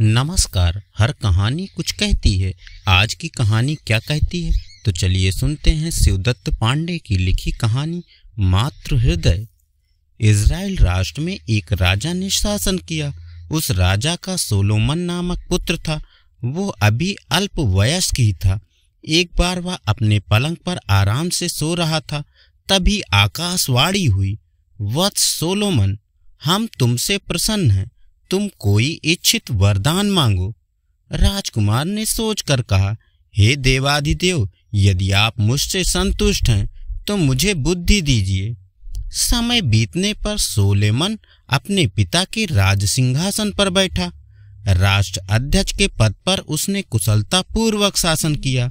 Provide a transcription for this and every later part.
नमस्कार हर कहानी कुछ कहती है आज की कहानी क्या कहती है तो चलिए सुनते हैं शिवदत्त पांडे की लिखी कहानी मातृ हृदय इसराइल राष्ट्र में एक राजा ने शासन किया उस राजा का सोलोमन नामक पुत्र था वो अभी अल्प वयस्क ही था एक बार वह अपने पलंग पर आराम से सो रहा था तभी आकाशवाणी हुई वत्स सोलोमन हम तुमसे प्रसन्न हैं तुम कोई इच्छित वरदान मांगो राजकुमार ने सोचकर कहा हे देवाधिदेव यदि आप मुझसे संतुष्ट हैं तो मुझे बुद्धि दीजिए समय बीतने पर सोलेमन अपने पिता के राज सिंहासन पर बैठा राष्ट्र अध्यक्ष के पद पर उसने कुशलता पूर्वक शासन किया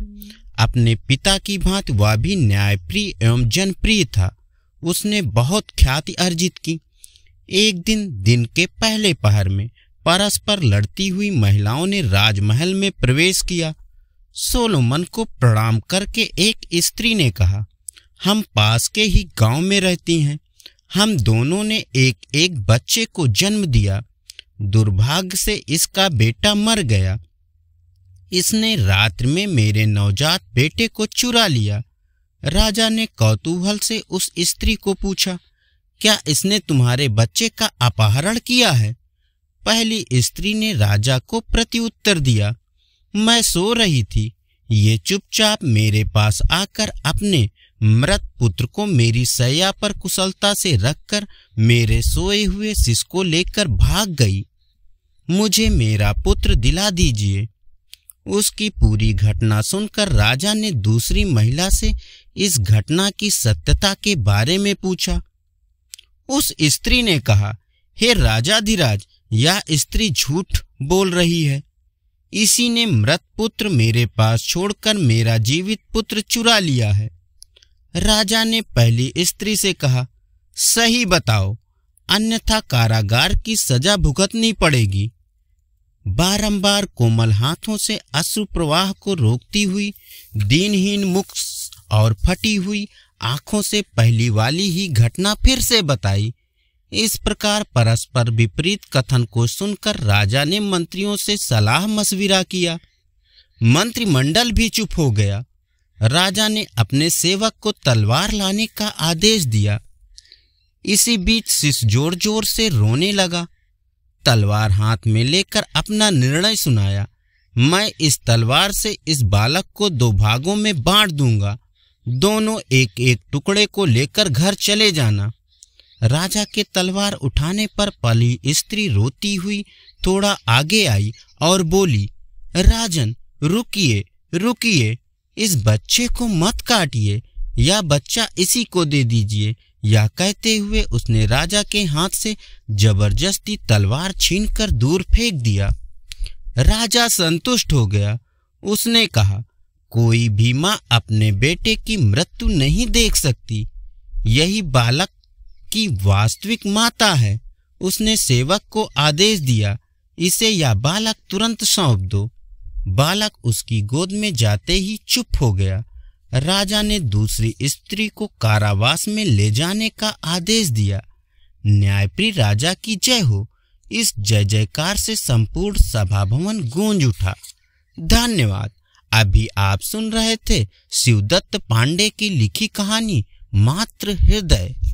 अपने पिता की भांति वह भी न्यायप्रिय एवं जनप्रिय था उसने बहुत ख्याति अर्जित की एक दिन दिन के पहले पहर में परस्पर लड़ती हुई महिलाओं ने राजमहल में प्रवेश किया सोलोमन को प्रणाम करके एक स्त्री ने कहा हम पास के ही गांव में रहती हैं हम दोनों ने एक एक बच्चे को जन्म दिया दुर्भाग्य से इसका बेटा मर गया इसने रात में मेरे नवजात बेटे को चुरा लिया राजा ने कौतूहल से उस स्त्री को पूछा क्या इसने तुम्हारे बच्चे का अपहरण किया है पहली स्त्री ने राजा को प्रत्युत्तर दिया मैं सो रही थी ये चुपचाप मेरे पास आकर अपने मृत पुत्र को मेरी सया पर कुशलता से रखकर मेरे सोए हुए शिश को लेकर भाग गई मुझे मेरा पुत्र दिला दीजिए उसकी पूरी घटना सुनकर राजा ने दूसरी महिला से इस घटना की सत्यता के बारे में पूछा उस स्त्री ने कहा हे राजाधिराज यह स्त्री झूठ बोल रही है इसी ने मृत पुत्र मेरे पास छोड़कर मेरा जीवित पुत्र चुरा लिया है राजा ने पहली स्त्री से कहा सही बताओ अन्यथा कारागार की सजा भुगतनी पड़ेगी बारंबार कोमल हाथों से अश्रु प्रवाह को रोकती हुई दीनहीन मुख और फटी हुई आंखों से पहली वाली ही घटना फिर से बताई इस प्रकार परस्पर विपरीत कथन को सुनकर राजा ने मंत्रियों से सलाह मशविरा किया मंत्रिमंडल भी चुप हो गया राजा ने अपने सेवक को तलवार लाने का आदेश दिया इसी बीच सिस जोर जोर से रोने लगा तलवार हाथ में लेकर अपना निर्णय सुनाया मैं इस तलवार से इस बालक को दो भागों में बांट दूंगा दोनों एक एक टुकड़े को लेकर घर चले जाना राजा के तलवार उठाने पर पली स्त्री रोती हुई थोड़ा आगे आई और बोली राजन रुकिए रुकिए इस बच्चे को मत काटिए या बच्चा इसी को दे दीजिए या कहते हुए उसने राजा के हाथ से जबरदस्ती तलवार छीनकर दूर फेंक दिया राजा संतुष्ट हो गया उसने कहा कोई भी माँ अपने बेटे की मृत्यु नहीं देख सकती यही बालक की वास्तविक माता है उसने सेवक को आदेश दिया इसे या बालक तुरंत सौंप दो बालक उसकी गोद में जाते ही चुप हो गया राजा ने दूसरी स्त्री को कारावास में ले जाने का आदेश दिया न्यायप्रिय राजा की जय हो इस जय जयकार से संपूर्ण सभा भवन गूंज उठा धन्यवाद अभी आप सुन रहे थे शिवदत्त पांडे की लिखी कहानी मात्र हृदय